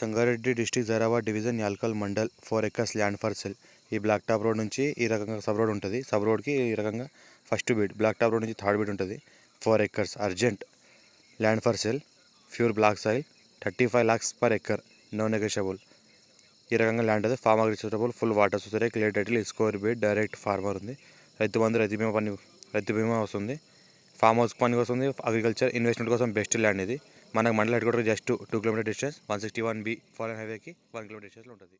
Sangareddy district Zaheerabad division Yalkal mandal four acres land for sale ఈ black top road నుంచి ఈ రకంగా సబ్ రోడ్ ఉంటుంది సబ్ రోడ్కి ఈ రకంగా first bit black top road నుంచి థర్డ్ బీడ్ ఉంటుంది four acres urgent land for sale pure black soil thirty five lakhs per acre no negotiable ఈ రకంగా ల్యాండ్ అది ఫార్మ్ అగ్రిచబుల్ ఫుల్ వాటర్ సూసరే క్లియర్ టైటిల్ స్కోర్ బీడ్ డైరెక్ట్ ఫార్మర్ ఉంది రైతు బంధు రైతు బీమా పని రైతు బీమా వస్తుంది ఫామ్ హౌస్ పని వస్తుంది అగ్రికల్చర్ ఇన్వెస్ట్మెంట్ కోసం బెస్ట్ ల్యాండ్ ఇది మనకు మండల headquarter just two kilometre distance one sixty one B ఫారెన్ హైవేకి వన్ కిలోమీటర్ డిస్టెన్స్లో ఉంటుంది